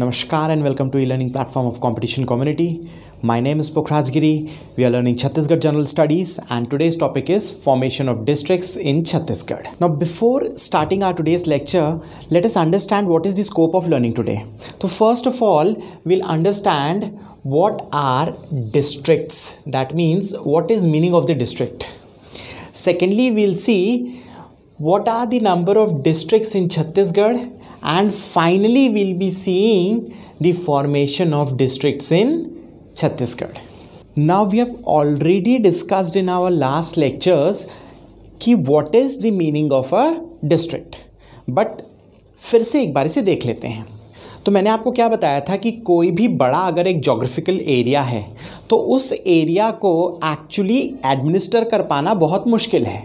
Namaskar and welcome to e-learning platform of competition community. My name is Pokhraj Giri. We are learning Chhattisgarh General Studies and today's topic is formation of districts in Chhattisgarh. Now before starting our today's lecture, let us understand what is the scope of learning today. So first of all, we'll understand what are districts. That means what is meaning of the district. Secondly, we'll see what are the number of districts in Chhattisgarh and finally we'll be seeing the formation of districts in Chhattisgarh. Now we have already discussed in our last lectures कि what is the meaning of a district. But फिर से एक बार इसे देख लेते हैं तो मैंने आपको क्या बताया था कि कोई भी बड़ा अगर एक जोग्राफिकल एरिया है तो उस एरिया को एक्चुअली एडमिनिस्टर कर पाना बहुत मुश्किल है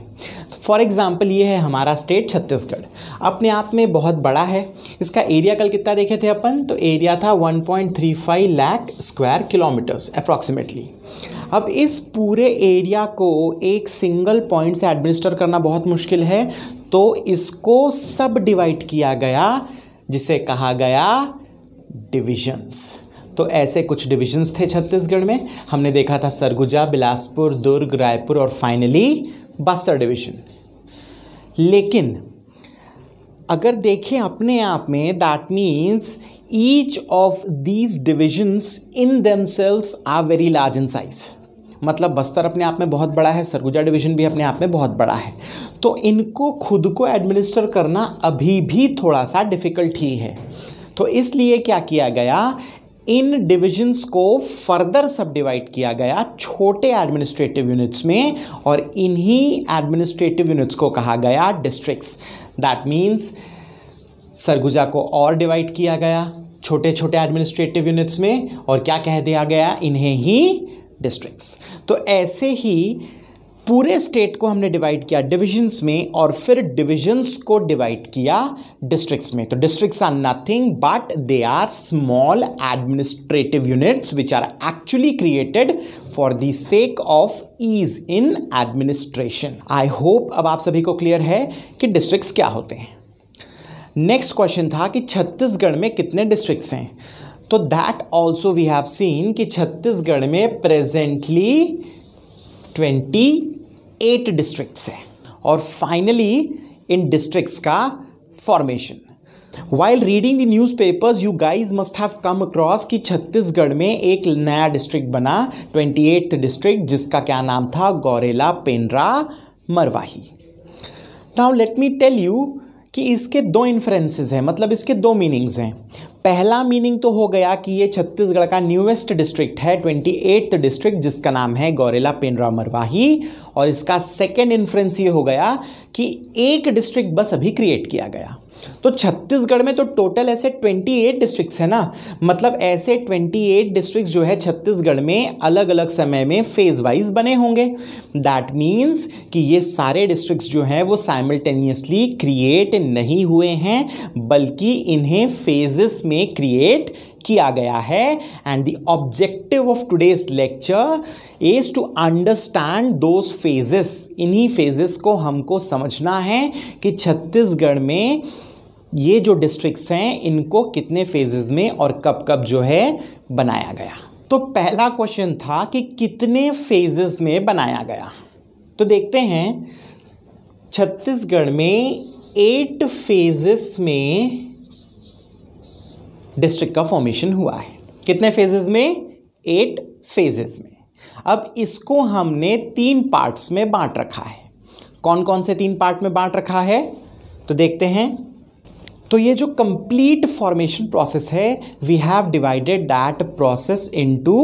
फॉर एग्ज़ाम्पल ये है हमारा स्टेट छत्तीसगढ़ अपने आप में बहुत बड़ा है इसका एरिया कल कितना देखे थे अपन तो एरिया था 1.35 लाख स्क्वायर किलोमीटर्स अप्रॉक्सीमेटली अब इस पूरे एरिया को एक सिंगल पॉइंट से एडमिनिस्टर करना बहुत मुश्किल है तो इसको सब डिवाइड किया गया जिसे कहा गया डिविजन्स तो ऐसे कुछ डिविजन्स थे छत्तीसगढ़ में हमने देखा था सरगुजा बिलासपुर दुर्ग रायपुर और फाइनली बस्तर डिवीज़न लेकिन अगर देखें अपने आप में that means each of these divisions in cells are very large in size मतलब बस्तर अपने आप में बहुत बड़ा है सरगुजा डिवीज़न भी अपने आप में बहुत बड़ा है तो इनको खुद को एडमिनिस्टर करना अभी भी थोड़ा सा डिफ़िकल्ट ही है तो इसलिए क्या किया गया इन डिविजन्स को फर्दर सब डिवाइड किया गया छोटे एडमिनिस्ट्रेटिव यूनिट्स में और इन्हीं एडमिनिस्ट्रेटिव यूनिट्स को कहा गया डिस्ट्रिक्ट्स दैट मीन्स सरगुजा को और डिवाइड किया गया छोटे छोटे एडमिनिस्ट्रेटिव यूनिट्स में और क्या कह दिया गया इन्हें ही डिस्ट्रिक्ट्स तो ऐसे ही पूरे स्टेट को हमने डिवाइड किया डिविजन्स में और फिर डिविजन्स को डिवाइड किया डिस्ट्रिक्ट्स में तो districts are nothing but they are small administrative units which are actually created for the sake of ease in administration I hope अब आप सभी को क्लियर है कि डिस्ट्रिक्ट्स क्या होते हैं नेक्स्ट क्वेश्चन था कि छत्तीसगढ़ में कितने डिस्ट्रिक्ट्स हैं तो that also we have seen कि छत्तीसगढ़ में प्रेजेंटली ट्वेंटी एट डिस्ट्रिक्ट्स हैं और फाइनली इन डिस्ट्रिक्ट्स का formation while reading the newspapers you guys must have come across कि छत्तीसगढ़ में एक नया डिस्ट्रिक्ट बना ट्वेंटी एट डिस्ट्रिक्ट जिसका क्या नाम था Gaurela Pendra Marwahi now let me tell you कि इसके दो इन्फ्रेंसेज हैं मतलब इसके दो मीनिंग्स हैं पहला मीनिंग तो हो गया कि ये छत्तीसगढ़ का न्यूएस्ट डिस्ट्रिक्ट है ट्वेंटी एट्थ डिस्ट्रिक्ट जिसका नाम है गौरेला पेंड्रा मरवाही और इसका सेकेंड इन्फ्रेंस ये हो गया कि एक डिस्ट्रिक्ट बस अभी क्रिएट किया गया तो छत्तीसगढ़ में तो टोटल ऐसे 28 डिस्ट्रिक्ट्स हैं ना मतलब ऐसे 28 डिस्ट्रिक्ट्स जो है छत्तीसगढ़ में अलग अलग समय में फेज वाइज बने होंगे दैट मीन्स कि ये सारे डिस्ट्रिक्ट्स जो हैं वो साइमल्टेनियसली क्रिएट नहीं हुए हैं बल्कि इन्हें फेजेस में क्रिएट किया गया है and the objective of today's lecture is to understand those phases इन्हीं फेजेस को हमको समझना है कि छत्तीसगढ़ में ये जो डिस्ट्रिक्ट्स हैं इनको कितने फेजेस में और कब कब जो है बनाया गया तो पहला क्वेश्चन था कि कितने फेजेस में बनाया गया तो देखते हैं छत्तीसगढ़ में एट फेजेस में डिस्ट्रिक्ट का फॉर्मेशन हुआ है कितने फेजेस में एट फेजेस में अब इसको हमने तीन पार्ट्स में बांट रखा है कौन कौन से तीन पार्ट में बांट रखा है तो देखते हैं तो ये जो कंप्लीट फॉर्मेशन प्रोसेस है we have divided that process into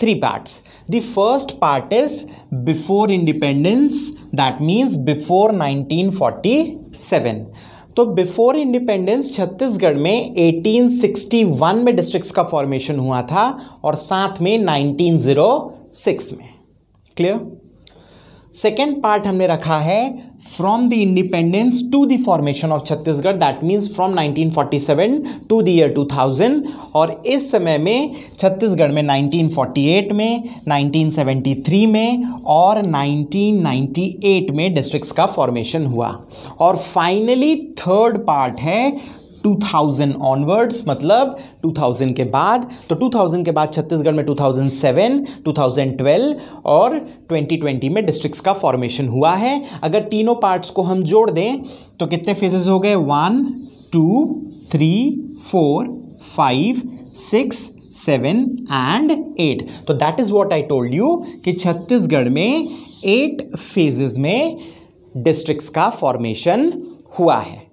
three parts the first part is before independence that means before 1947 तो बिफोर इंडिपेंडेंस छत्तीसगढ़ में 1861 में डिस्ट्रिक्ट्स का फॉर्मेशन हुआ था और साथ में 1906 में क्लियर सेकेंड पार्ट हमने रखा है from the independence to the formation of Chhattisgarh that means from 1947 to the year 2000 और इस समय में छत्तीसगढ़ में 1948 में 1973 में और 1998 में डिस्ट्रिक्ट्स का फॉर्मेशन हुआ और फाइनली थर्ड पार्ट है 2000 ऑनवर्ड्स मतलब 2000 के बाद तो 2000 के बाद छत्तीसगढ़ में 2007 2012 और 2020 में डिस्ट्रिक्ट्स का फॉर्मेशन हुआ है अगर तीनों पार्ट्स को हम जोड़ दें तो कितने फेजेज हो गए one two three four five six seven and eight तो that is what I told you कि छत्तीसगढ़ में एट फेजेस में डिस्ट्रिक्ट्स का फॉर्मेशन हुआ है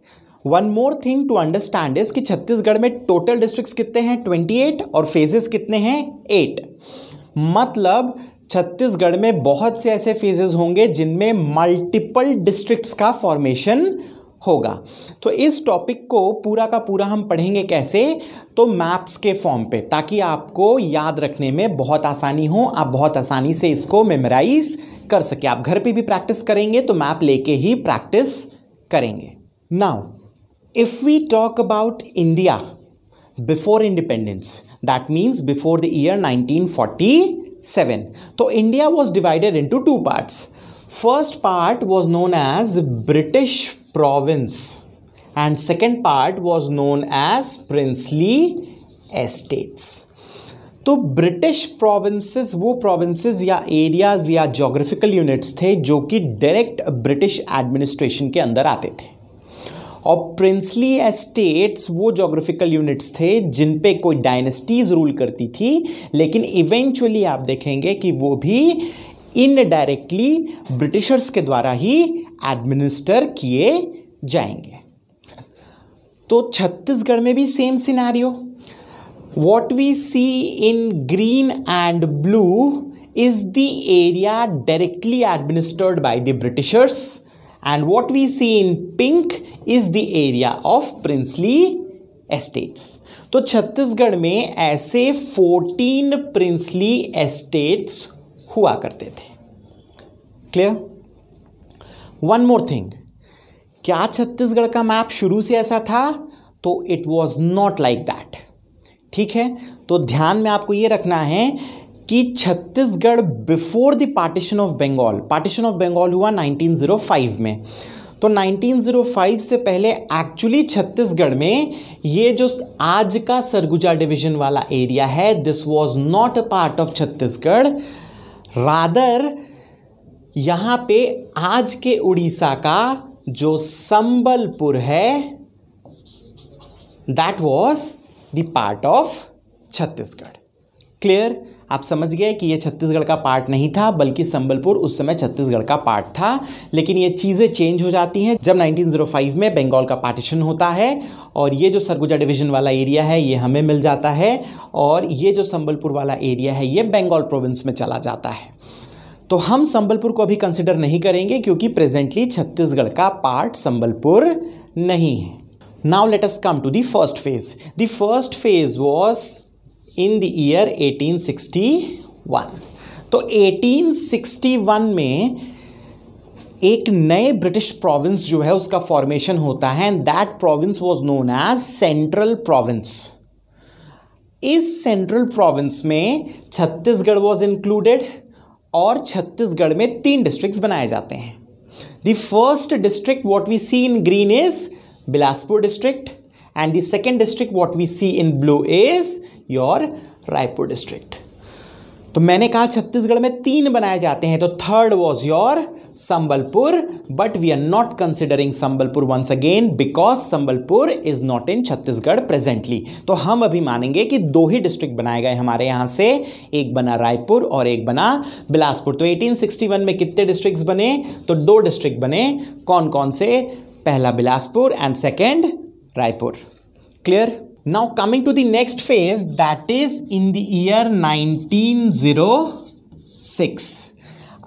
one more thing to understand is कि छत्तीसगढ़ में टोटल डिस्ट्रिक्ट्स कितने हैं ट्वेंटी एट और फेजेस कितने हैं एट मतलब छत्तीसगढ़ में बहुत से ऐसे फेजेस होंगे जिनमें मल्टीपल डिस्ट्रिक्ट्स का फॉर्मेशन होगा तो इस टॉपिक को पूरा का पूरा हम पढ़ेंगे कैसे तो मैप्स के फॉर्म पे ताकि आपको याद रखने में बहुत आसानी हो आप बहुत आसानी से इसको मेमोराइज कर सके आप घर पे भी प्रैक्टिस करेंगे तो मैप लेके ही प्रैक्टिस करेंगे now If we talk about India before independence, that means before the year 1947, so India was divided into two parts. First part was known as British province and second part was known as princely estates. तो British provinces वो provinces या areas या geographical units थे जो कि direct British administration के अंदर आते थे और प्रिंसली एस्टेट्स वो जोग्राफिकल यूनिट्स थे जिन पे कोई डायनेस्टीज रूल करती थी लेकिन इवेंचुअली आप देखेंगे कि वो भी इनडायरेक्टली ब्रिटिशर्स के द्वारा ही एडमिनिस्टर किए जाएंगे तो छत्तीसगढ़ में भी same scenario what we see in green and blue is the area directly administered by the Britishers and what we see in pink is the area of princely estates तो छत्तीसगढ़ में ऐसे 14 प्रिंसली एस्टेट्स हुआ करते थे clear one more thing क्या छत्तीसगढ़ का map शुरू से ऐसा था तो it was not like that ठीक है तो ध्यान में आपको ये रखना है कि Chhattisgarh before the partition of Bengal partition of Bengal हुआ 1905 में तो 1905 से पहले एक्चुअली छत्तीसगढ़ में ये जो आज का सरगुजा डिवीजन वाला एरिया है this was not a part of Chhattisgarh rather यहाँ पे आज के उड़ीसा का जो संबलपुर है that was the part of Chhattisgarh clear आप समझ गए कि ये छत्तीसगढ़ का पार्ट नहीं था बल्कि संबलपुर उस समय छत्तीसगढ़ का पार्ट था लेकिन ये चीज़ें चेंज हो जाती हैं जब 1905 में बंगाल का पार्टीशन होता है और ये जो सरगुजा डिवीजन वाला एरिया है ये हमें मिल जाता है और ये जो संबलपुर वाला एरिया है ये बंगाल प्रोविंस में चला जाता है तो हम संबलपुर को अभी कंसिडर नहीं करेंगे क्योंकि प्रेजेंटली छत्तीसगढ़ का पार्ट संबलपुर नहीं है now let's come to to first phase the first phase was in the year 1861 तो 1861 में एक नए ब्रिटिश प्रोविंस जो है उसका फॉर्मेशन होता है and that province was known as central province इस सेंट्रल प्रोविंस में छत्तीसगढ़ वॉज इंक्लूडेड और छत्तीसगढ़ में तीन डिस्ट्रिक्ट्स बनाए जाते हैं the first district what we see in green is Bilaspur district and the second district what we see in blue is your Raipur district तो मैंने कहा छत्तीसगढ़ में तीन बनाए जाते हैं तो third was your Sambalpur but we are not considering Sambalpur once again because Sambalpur is not in Chhattisgarh presently तो हम अभी मानेंगे कि दो ही डिस्ट्रिक्ट बनाए गए हमारे यहाँ से एक बना रायपुर और एक बना बिलासपुर तो 1861 में कितने डिस्ट्रिक्ट बने तो दो डिस्ट्रिक्ट बने कौन कौन से पहला Bilaspur and second Raipur clear now coming to the next phase that is in the year 1906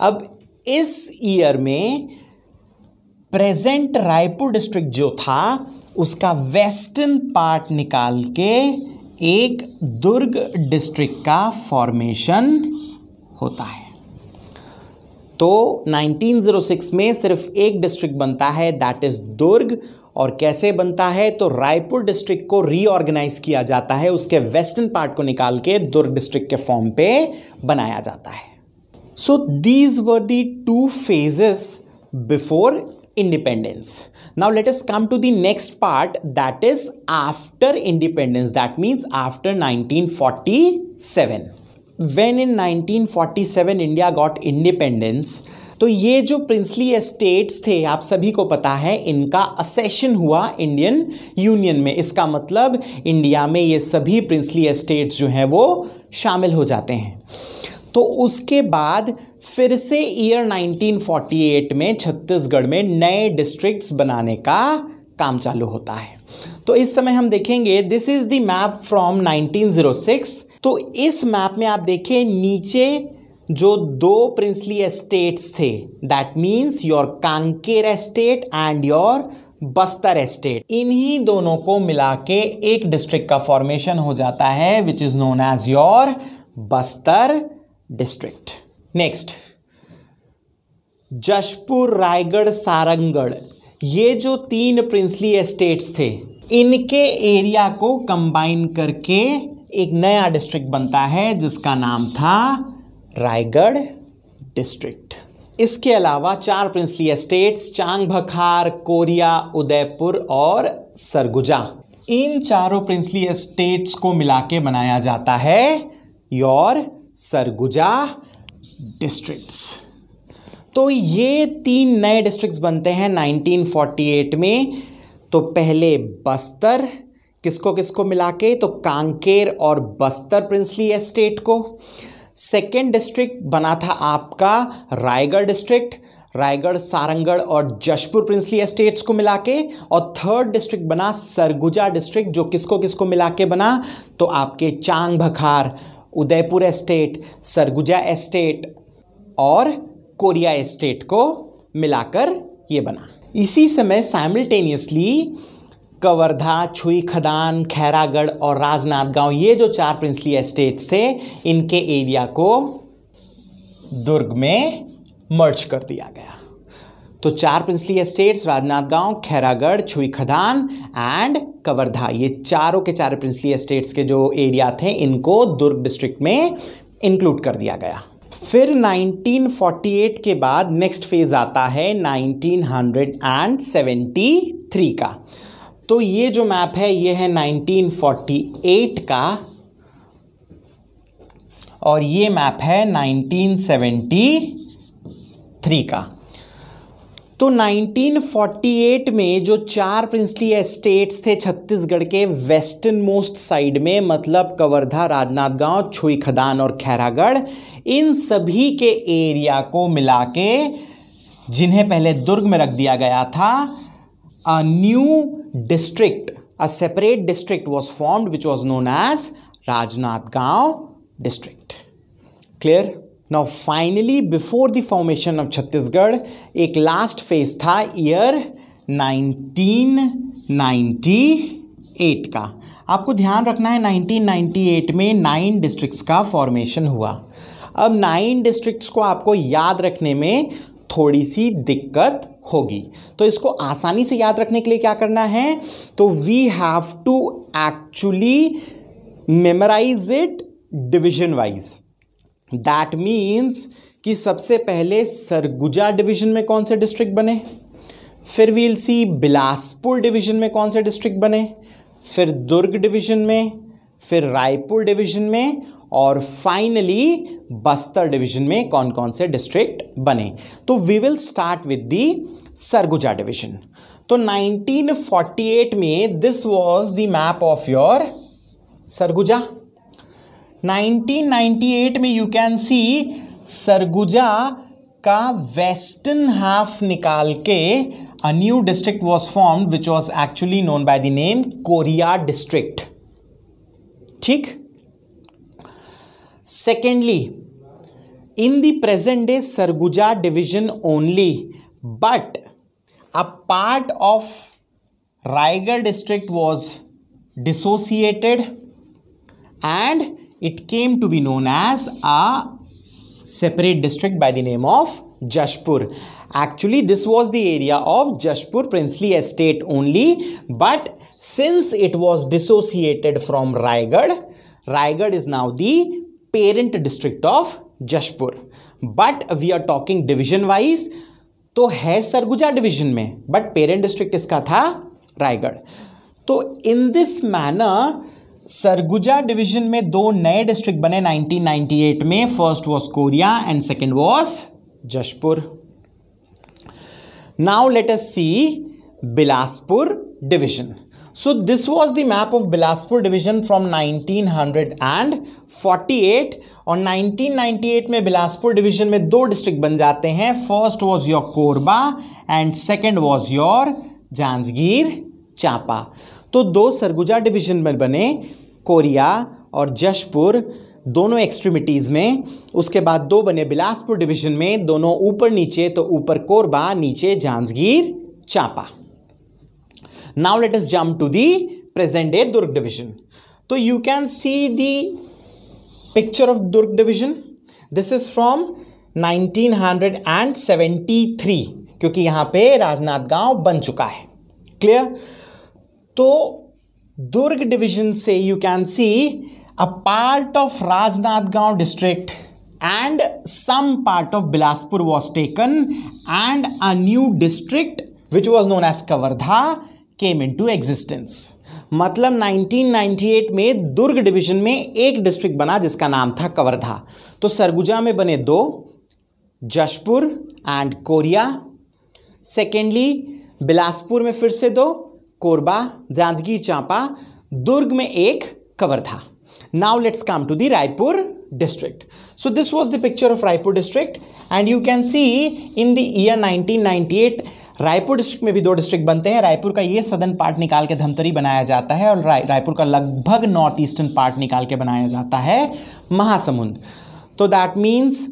अब इस ईयर में प्रेजेंट रायपुर डिस्ट्रिक्ट जो था उसका वेस्टर्न पार्ट निकाल के एक दुर्ग डिस्ट्रिक्ट का फॉर्मेशन होता है तो 1906 में सिर्फ एक डिस्ट्रिक्ट बनता है दैट इज़ दुर्ग और कैसे बनता है तो रायपुर डिस्ट्रिक्ट को रीऑर्गेनाइज किया जाता है उसके वेस्टर्न पार्ट को निकाल के दुर्ग डिस्ट्रिक्ट के फॉर्म पे बनाया जाता है so these were the two phases before independence now let us come to the next part that is after independence that means after nineteen forty seven when in nineteen forty seven India got independence तो ये जो princely estates थे आप सभी को पता है इनका असेशन हुआ इंडियन यूनियन में इसका मतलब इंडिया में ये सभी प्रिंसली एस्टेट्स जो हैं वो शामिल हो जाते हैं तो उसके बाद फिर से ईयर 1948 में छत्तीसगढ़ में नए डिस्ट्रिक्ट्स बनाने का काम चालू होता है तो इस समय हम देखेंगे this is the map from 1906 तो इस मैप में आप देखें नीचे जो दो प्रिंसली एस्टेट्स थे that means your Kanker estate and your Bastar estate इन्हीं दोनों को मिला के एक डिस्ट्रिक्ट का फॉर्मेशन हो जाता है which is known as your Bastar district next Jashpur Raigarh Sarangarh ये जो तीन प्रिंसली एस्टेट्स थे इनके एरिया को कंबाइन करके एक नया डिस्ट्रिक्ट बनता है जिसका नाम था रायगढ़ डिस्ट्रिक्ट इसके अलावा चार प्रिंसली एस्टेट्स चांग भखार कोरिया उदयपुर और सरगुजा इन चारों प्रिंसली एस्टेट्स को मिला के बनाया जाता है योर सरगुजा डिस्ट्रिक्ट्स तो ये तीन नए डिस्ट्रिक्ट्स बनते हैं 1948 में तो पहले बस्तर किसको किसको मिला के तो कांकेर और बस्तर प्रिंसली एस्टेट को सेकेंड डिस्ट्रिक्ट बना था आपका रायगढ़ डिस्ट्रिक्ट रायगढ़ सारंगढ़ और जशपुर प्रिंसली एस्टेट्स को मिला के और थर्ड डिस्ट्रिक्ट बना सरगुजा डिस्ट्रिक्ट जो किसको किसको मिला के बना तो आपके चांग भखार उदयपुर एस्टेट सरगुजा एस्टेट और कोरिया एस्टेट को मिलाकर ये बना इसी समय साइमल्टेनियसली कवर्धा छुई खदान खैरागढ़ और राजनाथ ये जो चार प्रिंसली एस्टेट्स थे इनके एरिया को दुर्ग में मर्ज कर दिया गया तो चार प्रिंसली एस्टेट्स राजनाथ खैरागढ़ छुई खदान एंड कवर्धा ये चारों के चार प्रिंसली एस्टेट्स के जो एरिया थे इनको दुर्ग डिस्ट्रिक्ट में इंक्लूड कर दिया गया फिर 1948 के बाद नेक्स्ट फेज आता है 1973 का तो ये जो मैप है ये है 1948 का और ये मैप है 1973 का तो 1948 में जो चार प्रिंसली एस्टेट्स थे छत्तीसगढ़ के वेस्टर्न मोस्ट साइड में मतलब कवर्धा राजनांदगांव छुई खदान और खैरागढ़ इन सभी के एरिया को मिला के जिन्हें पहले दुर्ग में रख दिया गया था a new district, a separate district was formed which was known as Rajnath Gaon district. Clear? Now finally before the formation of Chhattisgarh, एक last phase tha year 1998 ka आपको ध्यान रखना है 1998 में नाइन डिस्ट्रिक्ट्स का फॉर्मेशन हुआ अब nine districts को आपको याद रखने में थोड़ी सी दिक्कत होगी तो इसको आसानी से याद रखने के लिए क्या करना है तो we have to actually memorise it division wise that means कि सबसे पहले सरगुजा डिवीजन में कौन से डिस्ट्रिक्ट बने फिर वील सी बिलासपुर डिवीजन में कौन से डिस्ट्रिक्ट बने फिर दुर्ग डिवीजन में फिर रायपुर डिवीजन में और फाइनली बस्तर डिवीजन में कौन कौन से डिस्ट्रिक्ट बने तो we will start with the Surguja division तो 1948 में this was the map of your Surguja 1998 में यू कैन सी सरगुजा का वेस्टर्न हाफ निकाल के a new district was formed which was actually known by the name Koriya district ठीक Secondly, in the present day Sarguja division only, but a part of Raigarh district was dissociated and it came to be known as a separate district by the name of Jashpur. Actually, this was the area of Jashpur princely estate only, but since it was dissociated from Raigarh, Raigarh is now the parent district of Jashpur but we are talking division wise तो है Surguja division में but parent district इसका था रायगढ़ तो in this manner Surguja division में दो नए district बने 1998 में first was Koriya and second was Jashpur now let us see Bilaspur division so this was the map of Bilaspur division from nineteen hundred and from eight और nineteen eight में बिलासपुर डिवीजन में दो district बन जाते हैं first was your Korba and second was your Janjgir Champa तो दो Surguja division में बने कोरिया और जशपुर दोनों एक्सट्रीमिटीज़ में उसके बाद दो बने बिलासपुर डिविज़न में दोनों ऊपर नीचे तो ऊपर कोरबा नीचे Janjgir Champa now let is jump to the present a Durg division तो you can see the picture of Durg division this is from nineteen hundred and seventy three क्योंकि यहां पर राजनाथ गांव बन चुका है क्लियर तो दुर्ग डिविजन से you can see a part of Rajnandgaon district and some part of Bilaspur was taken and a new district which was known as Kawardha came to existence मतलब 1998 में दुर्ग डिवीजन में एक डिस्ट्रिक्ट बना जिसका नाम था कवर्धा तो सरगुजा में बने दो जशपुर एंड कोरिया सेकेंडली बिलासपुर में फिर से दो कोरबा जांजगीर चांपा दुर्ग में एक Kawardha let's come to the Raipur district so this was the picture of Raipur district and you can see in the nineteen ninety 1998 Raipur district में भी दो डिस्ट्रिक्ट बनते हैं रायपुर का ये सदन पार्ट निकाल के धमतरी बनाया जाता है और राय रायपुर का लगभग नॉर्थ ईस्टर्न पार्ट निकाल के बनाया जाता है महासमुंद तो दैट मीन्स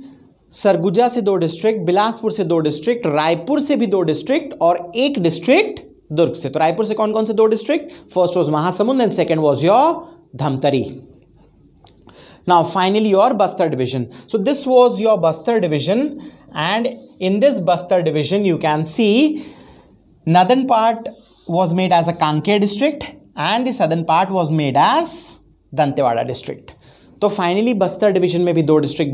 सरगुजा से दो डिस्ट्रिक्ट बिलासपुर से दो डिस्ट्रिक्ट रायपुर से भी दो डिस्ट्रिक्ट और एक डिस्ट्रिक्ट दुर्ग से तो रायपुर से कौन कौन से दो district first was Mahasamund and second was your Dhamtari Now finally your Bastar division. So this was your Bastar division and in this Bastar division you can see northern part was made as a Kanke district and the southern part was made as Dantewada district. So finally Bastar Division may be दो district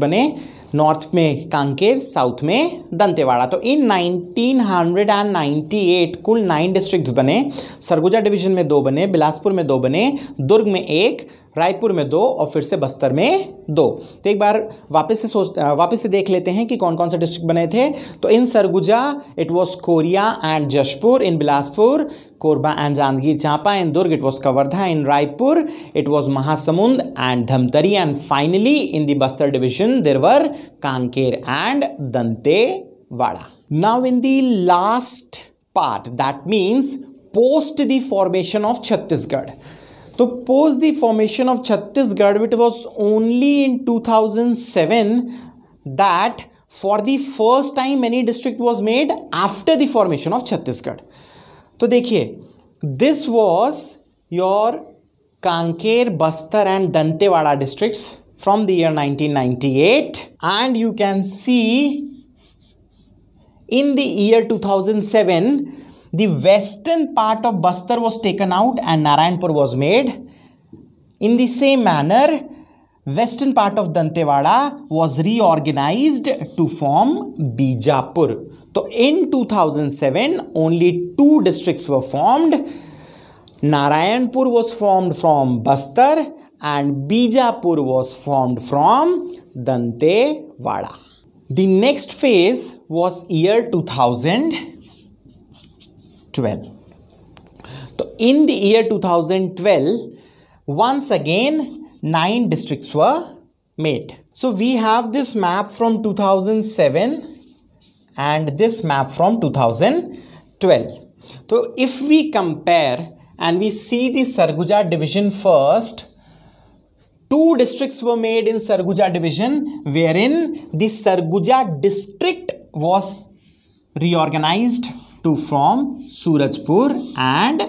north में Kanker south में दंतेवाड़ा तो इन 1998 कुल nine districts बने Surguja division में दो बने बिलासपुर में दो बने दुर्ग में एक रायपुर में दो और फिर से बस्तर में दो तो एक बार वापस से सोच वापस से देख लेते हैं कि कौन कौन से डिस्ट्रिक्ट बने थे तो in Surguja it was Koriya and Jashpur in Bilaspur Korba and Janjgir Champa in Durg it was Kawardha in Raipur it was Mahasamund and Dhamtari and finally in the Bastar division there were Kanker and Dantewada now in the last part that means post the formation of Chhattisgarh तो post the formation of Chhattisgarh it was only in 2007 that for the first time many district was made after the formation of Chhattisgarh तो देखिए this was your Kanker Bastar and Dantewada district from the year 1998 and you can see in the year 2007 the western part of Bastar was taken out and Narayanpur was made. In the same manner, western part of Dantewada was reorganized to form Bijapur. So in 2007, only two districts were formed. Narayanpur was formed from Bastar and Bijapur was formed from Dantewada. The next phase was year 2012. So in the year 2012, once again, nine districts were made. So we have this map from 2007 and this map from 2012. So if we compare and we see the Sarguja division first, two district were made in Surguja division where in Surguja district was reorganize to from Surajpur and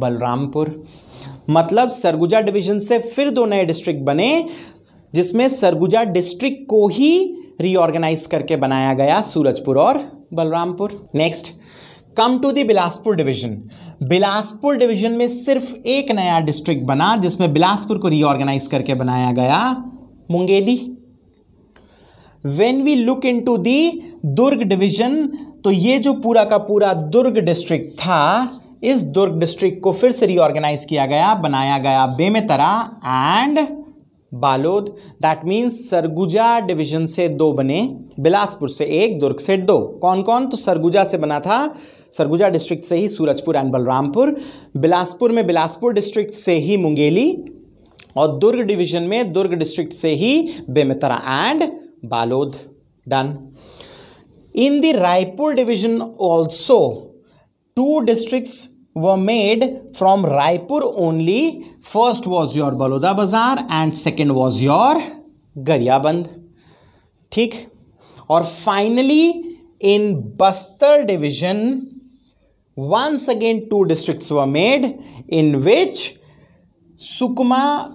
Balrampur मतलब Surguja division से फिर दो नए district बने जिसमें Surguja district को ही reorganise करके बनाया गया सूरजपुर और Balrampur next come to the Bilaspur division Bilaspur division में सिर्फ एक नया डिस्ट्रिक्ट बना जिसमें बिलासपुर को रीऑर्गेनाइज करके बनाया गया Mungeli when we look into the Durg division तो ये जो पूरा का पूरा दुर्ग डिस्ट्रिक्ट था इस दुर्ग डिस्ट्रिक्ट को फिर से रीऑर्गेनाइज किया गया बनाया गया Bemetara and Balod that means Surguja division से दो बने बिलासपुर से एक दुर्ग से दो कौन कौन तो सरगुजा से बना था सरगुजा डिस्ट्रिक्ट से ही सूरजपुर एंड बलरामपुर बिलासपुर में बिलासपुर डिस्ट्रिक्ट से ही मुंगेली और दुर्ग डिवीजन में दुर्ग डिस्ट्रिक्ट से ही Bemetara and Balod done in the Raipur division also two districts were made from Raipur only first was your Baloda Bazar and second was your Gariaband ठीक और finally in Bastar division once again two districts were made in which Sukma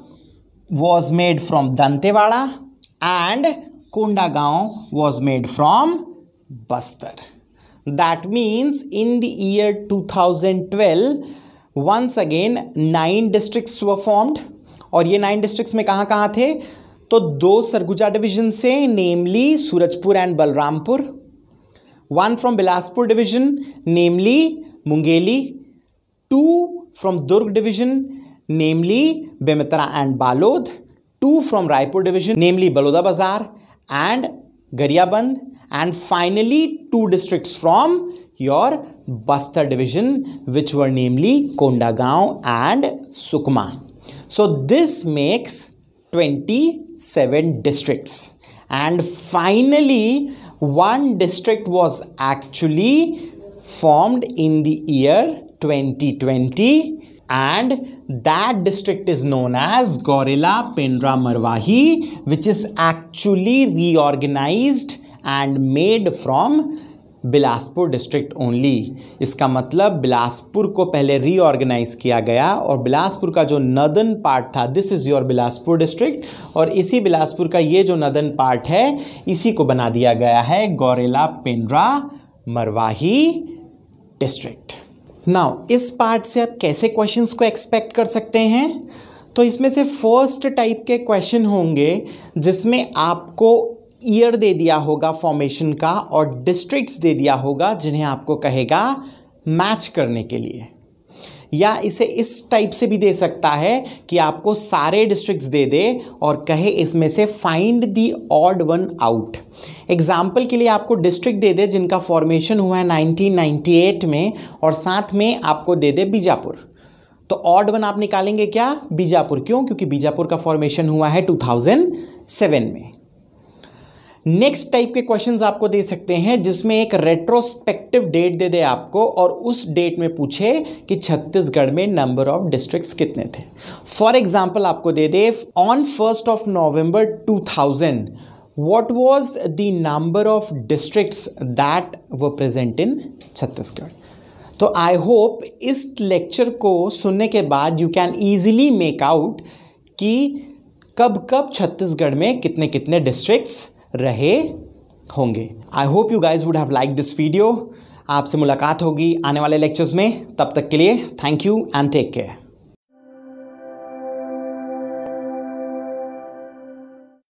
was made from Dantewada and Kundagaon was made from Bastar. That means in the year 2012 once again nine districts were formed और ये nine districts में कहाँ कहाँ थे तो दो Surguja division से namely Surajpur and Balrampur one from Bilaspur division namely Mungeli, two from Durg division, namely Bemitra and Balod, two from Raipur division, namely Baloda Bazar and Gariaband, and finally two districts from your Bastar division, which were namely Kondagaon and Sukma. So this makes 27 districts. And finally, one district was actually formed in the year 2020 and that district is known as Gorilla Pindra Marwahi which is actually reorganized and made from Bilaspur district only इसका मतलब बिलासपुर को पहले reorganise किया गया और बिलासपुर का जो northern part था this is your Bilaspur district और इसी बिलासपुर का ये जो नदन पार्ट है इसी को बना दिया गया है गौरेला पेंड्रा मरवाही डिस्ट्रिक्ट नाउ इस पार्ट से आप कैसे क्वेश्चंस को एक्सपेक्ट कर सकते हैं तो इसमें से फर्स्ट टाइप के क्वेश्चन होंगे जिसमें आपको ईयर दे दिया होगा फॉर्मेशन का और डिस्ट्रिक्ट्स दे दिया होगा जिन्हें आपको कहेगा मैच करने के लिए या इसे इस टाइप से भी दे सकता है कि आपको सारे डिस्ट्रिक्ट्स दे दे और कहे इसमें से find the odd one out example के लिए आपको डिस्ट्रिक्ट दे दे जिनका फॉर्मेशन हुआ है 1998 में और साथ में आपको दे दे बीजापुर तो ऑड वन आप निकालेंगे क्या बीजापुर क्यों क्योंकि बीजापुर का फॉर्मेशन हुआ है 2007 में नेक्स्ट टाइप के क्वेश्चंस आपको दे सकते हैं जिसमें एक रेट्रोस्पेक्टिव डेट दे दे आपको और उस डेट में पूछे कि छत्तीसगढ़ में नंबर ऑफ डिस्ट्रिक्ट्स कितने थे फॉर एग्जांपल आपको दे दे on first of November 2000 what was the number of districts that were present in Chhattisgarh. तो आई होप इस लेक्चर को सुनने के बाद you can easily make out कि कब कब छत्तीसगढ़ में कितने कितने डिस्ट्रिक्ट्स रहे होंगे I hope you guys would have like this video आपसे मुलाकात होगी आने वाले लेक्चर्स में तब तक के लिए thank you and take care